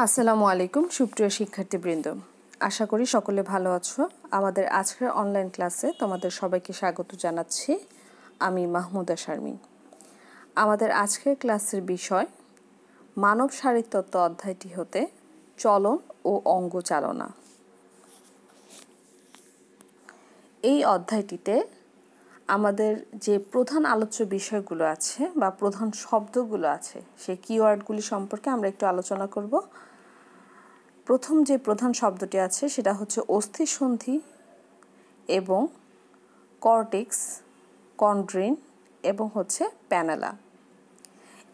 আসসালামু আলাইকুম সুপ্রিয় শিক্ষার্থীবৃন্দ আশা করি সকলে ভালো আছো আমাদের আজকের অনলাইন ক্লাসে তোমাদের সবাইকে স্বাগত জানাচ্ছি আমি মাহমুদা শারমিন আমাদের আজকের ক্লাসের বিষয় মানব সারিতত্ত্ব অধ্যায়টি হতে চলন ও অঙ্গ চালনা এই অধ্যায়টিতে আমাদের যে প্রধান আলোচ্য বিষয়গুলো আছে বা প্রধান শব্দগুলো আছে সেই কিওয়ার্ডগুলি সম্পর্কে আমরা একটু আলোচনা করব প্রথম যে প্রধান শব্দটি আছে সেটা হচ্ছে অস্থি সন্ধি এবং কর্টেক্স কন্ড্রিন এবং হচ্ছে প্যানেলা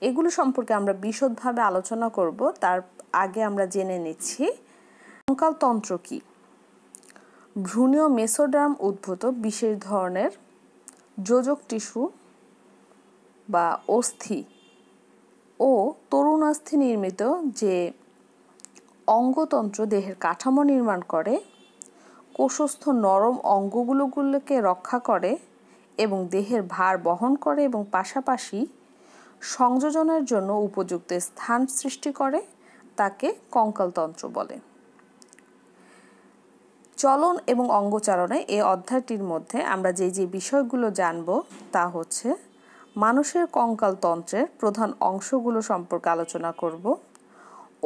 এগুলো সম্পর্কে আমরা বিশদভাবে আলোচনা করব তার আগে আমরা জেনে নিচ্ছি কঙ্কালতন্ত্র কী ভ্রূণীয় মেসোডার্ম উদ্ভূত বিশেষ ধরনের যোজক টিস্যু বা অস্থি ও তরুণাস্থি নির্মিত যে অঙ্গতন্ত্র দেহের কাঠামো নির্মাণ করে কোষস্থ নরম অঙ্গগুলোগুলোকে রক্ষা করে এবং দেহের ভার বহন করে এবং পাশাপাশি সংযোজনের জন্য উপযুক্ত স্থান সৃষ্টি করে তাকে কঙ্কালতন্ত্র বলে চলন এবং অঙ্গচারণে এই অধ্যায়টির মধ্যে আমরা যে যে বিষয়গুলো জানব তা হচ্ছে মানুষের কঙ্কালতন্ত্রের প্রধান অংশগুলো সম্পর্কে আলোচনা করব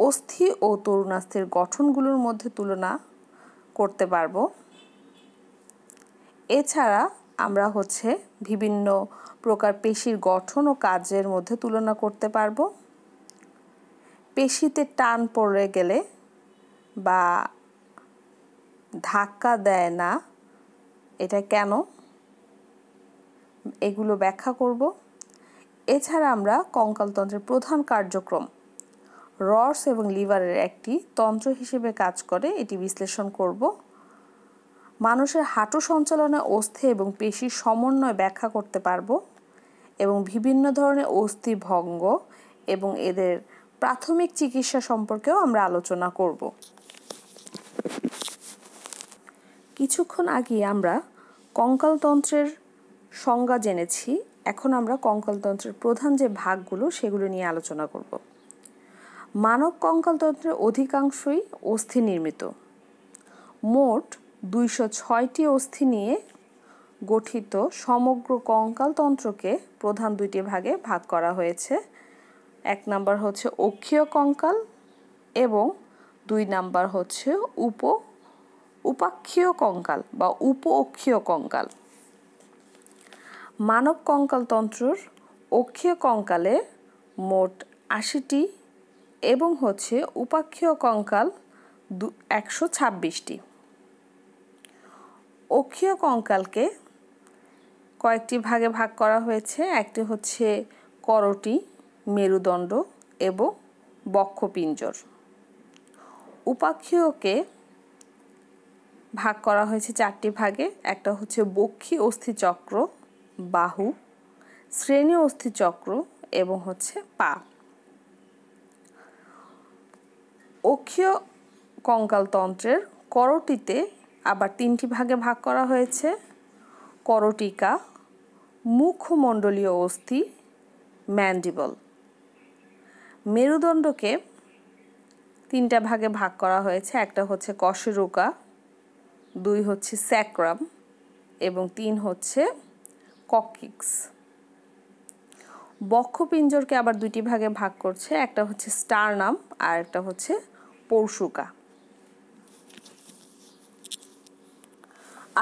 অস্থি ও তরুণাস্থির গঠনগুলোর মধ্যে তুলনা করতে পারব এছাড়া আমরা হচ্ছে বিভিন্ন প্রকার পেশির গঠন ও কাজের মধ্যে তুলনা করতে পারব পেশিতে টান পড়ে গেলে বা ধাক্কা দেয় না এটা কেন এগুলো ব্যাখ্যা করব এছাড়া আমরা কঙ্কালতন্ত্রের প্রধান কার্যক্রম রস এবং লিভারের একটি তন্ত্র হিসেবে কাজ করে এটি বিশ্লেষণ করব মানুষের হাঁটু সঞ্চালনে অস্থি এবং পেশির সমন্বয় ব্যাখ্যা করতে পারব এবং বিভিন্ন ধরনের অস্থি ভঙ্গ এবং এদের প্রাথমিক চিকিৎসা সম্পর্কেও আমরা আলোচনা করব কিছুক্ষণ আগে আমরা কঙ্কালতন্ত্রের সংজ্ঞা জেনেছি এখন আমরা কঙ্কালতন্ত্রের প্রধান যে ভাগগুলো সেগুলো নিয়ে আলোচনা করব মানব কঙ্কালতন্ত্রের অধিকাংশই অস্থি নির্মিত মোট দুইশো ছয়টি অস্থি নিয়ে গঠিত সমগ্র কঙ্কালতন্ত্রকে প্রধান দুইটি ভাগে ভাগ করা হয়েছে এক নাম্বার হচ্ছে অক্ষীয় কঙ্কাল এবং দুই নাম্বার হচ্ছে উপ উপাক্ষীয় কঙ্কাল বা উপ অক্ষীয় কঙ্কাল মানব কঙ্কালতন্ত্রর অক্ষীয় কঙ্কালে মোট আশিটি এবং হচ্ছে উপাক্ষীয় কঙ্কাল দু একশো ছাব্বিশটি অক্ষীয় কঙ্কালকে কয়েকটি ভাগে ভাগ করা হয়েছে একটি হচ্ছে করটি মেরুদণ্ড এবং বক্ষপিঞ্জর উপাক্ষীয়কে ভাগ করা হয়েছে চারটি ভাগে একটা হচ্ছে বক্ষী অস্থিচক্র বাহু শ্রেণী অস্থিচক্র এবং হচ্ছে পা অক্ষীয় কঙ্কালতন্ত্রের করটিতে আবার তিনটি ভাগে ভাগ করা হয়েছে করটিকা মুখমণ্ডলীয় অস্থি ম্যান্ডিবল মেরুদণ্ডকে তিনটা ভাগে ভাগ করা হয়েছে একটা হচ্ছে কশেরুকা দুই হচ্ছে স্যাক্রাম এবং তিন হচ্ছে ককিক্স বক্ষপিঞ্জরকে আবার দুটি ভাগে ভাগ করছে একটা হচ্ছে স্টারনাম আর একটা হচ্ছে পরশুকা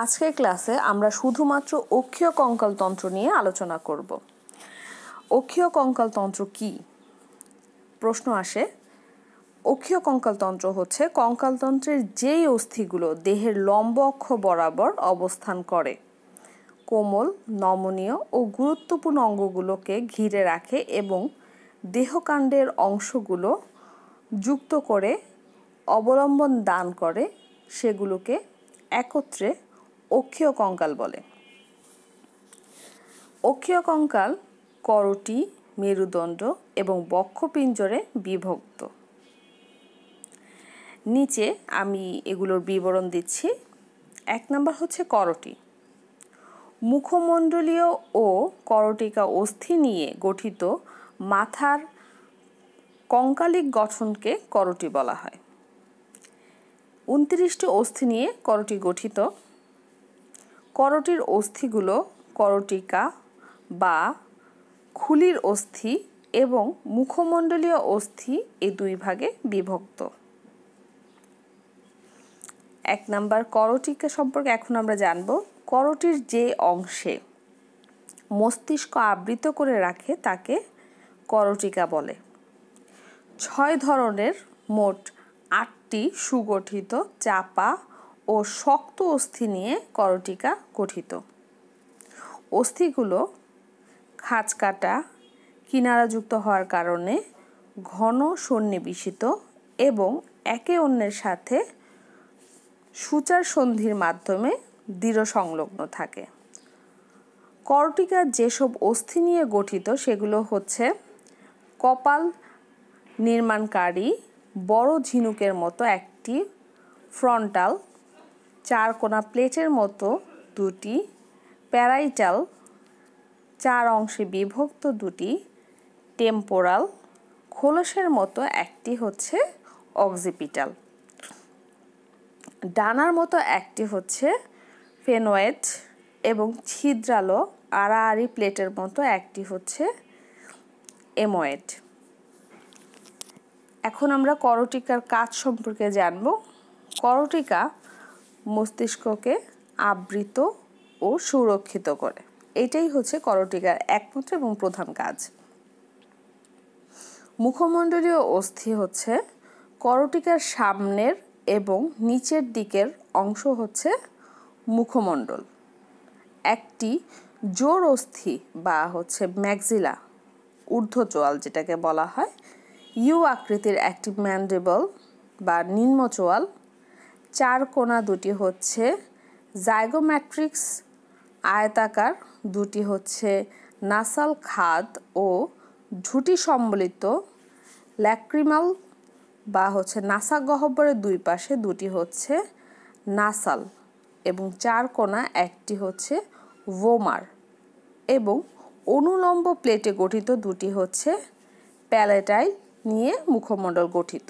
আজকের ক্লাসে আমরা শুধুমাত্র অক্ষীয় কঙ্কালতন্ত্র নিয়ে আলোচনা করব অক্ষীয় কঙ্কালতন্ত্র কি প্রশ্ন আসে অক্ষীয় কঙ্কালতন্ত্র হচ্ছে কঙ্কালতন্ত্রের যেই অস্থিগুলো দেহের লম্ব অক্ষ বরাবর অবস্থান করে কোমল নমনীয় ও গুরুত্বপূর্ণ অঙ্গগুলোকে ঘিরে রাখে এবং দেহকাণ্ডের অংশগুলো যুক্ত করে অবলম্বন দান করে সেগুলোকে একত্রে অক্ষীয় কঙ্কাল বলে অক্ষীয় কঙ্কাল করটি মেরুদণ্ড এবং বক্ষপিঞ্জরে বিভক্ত নিচে আমি এগুলোর বিবরণ দিচ্ছি এক নম্বর হচ্ছে করটি মুখমণ্ডলীয় ও করটিকা অস্থি নিয়ে গঠিত মাথার কঙ্কালিক গঠনকে করটি বলা হয় উনত্রিশটি অস্থি নিয়ে করটি গঠিত করটির অস্থিগুলো করটিকা বা খুলির অস্থি এবং মুখমণ্ডলীয় অস্থি এ দুই ভাগে বিভক্ত এক নাম্বার করটিকে সম্পর্কে এখন আমরা জানব করটির যে অংশে মস্তিষ্ক আবৃত করে রাখে তাকে করটিকা বলে ছয় ধরনের মোট আটটি সুগঠিত চাপা ও শক্ত অস্থি নিয়ে করটিকা গঠিত অস্থিগুলো খাঁচ কাটা কিনারাযুক্ত হওয়ার কারণে ঘন সন্নিবেশিত এবং একে অন্যের সাথে সুচার সন্ধির মাধ্যমে দৃঢ় সংলগ্ন থাকে করটিকা যেসব অস্থি নিয়ে গঠিত সেগুলো হচ্ছে কপাল নির্মাণকারী বড় ঝিনুকের মতো একটি ফ্রন্টাল চারকোনা প্লেটের মতো দুটি প্যারাইটাল চার অংশে বিভক্ত দুটি টেম্পোরাল খোলসের মতো একটি হচ্ছে অক্সিপিটাল ডানার মতো একটি হচ্ছে ফেনোয়েট এবং ছিদ্রালো আড়াআড়ি প্লেটের মতো একটি হচ্ছে এমোয়েট এখন আমরা করটিকার কাজ সম্পর্কে জানব করটিকা মস্তিষ্ককে আবৃত ও সুরক্ষিত করে এটাই হচ্ছে করটিকার একমাত্র এবং প্রধান কাজ মুখমণ্ডলীয় অস্থি হচ্ছে করটিকার সামনের এবং নিচের দিকের অংশ হচ্ছে মুখমণ্ডল একটি জোর অস্থি বা হচ্ছে ম্যাগজিলা ঊর্ধ্ব চোয়াল যেটাকে বলা হয় ইউ আকৃতির একটি ম্যান্ডেবল বা নিম্ন চোয়াল চার কোনা দুটি হচ্ছে জাইগোম্যাট্রিক্স আয়তাকার দুটি হচ্ছে নাসাল খাদ ও ঝুটি সম্বলিত ল্যাক্রিমাল বা হচ্ছে নাসা গহ্বরের দুই পাশে দুটি হচ্ছে নাসাল এবং চার কোনা একটি হচ্ছে ভোমার এবং অনুলম্ব প্লেটে গঠিত দুটি হচ্ছে প্যালেটাইল নিয়ে মুখমণ্ডল গঠিত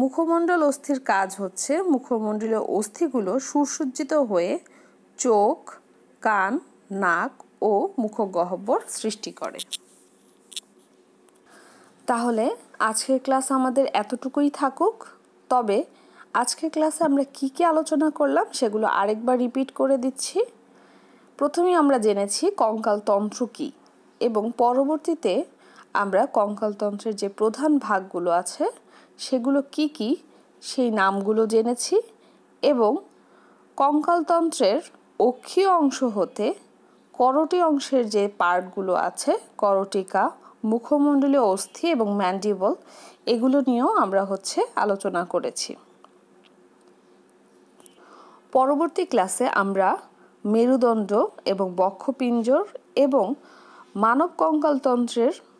মুখমণ্ডল অস্থির কাজ হচ্ছে মুখমণ্ডলীয় অস্থিগুলো সুসজ্জিত হয়ে চোখ কান নাক ও মুখগহ্বর সৃষ্টি করে তাহলে আজকের ক্লাস আমাদের এতটুকুই থাকুক তবে আজকের ক্লাসে আমরা কি কি আলোচনা করলাম সেগুলো আরেকবার রিপিট করে দিচ্ছি প্রথমেই আমরা জেনেছি কঙ্কালতন্ত্র কী এবং পরবর্তীতে আমরা কঙ্কালতন্ত্রের যে প্রধান ভাগগুলো আছে সেগুলো কি কি সেই নামগুলো জেনেছি এবং কঙ্কালতন্ত্রের অক্ষীয় অংশ হতে করটি অংশের যে পার্টগুলো আছে করটিকা মুখমণ্ডলীয় অস্থি এবং ম্যান্ডিবল এগুলো নিয়েও আমরা হচ্ছে আলোচনা করেছি পরবর্তী ক্লাসে আমরা মেরুদণ্ড এবং বক্ষপিঞ্জর এবং মানব কঙ্কালতন্ত্রের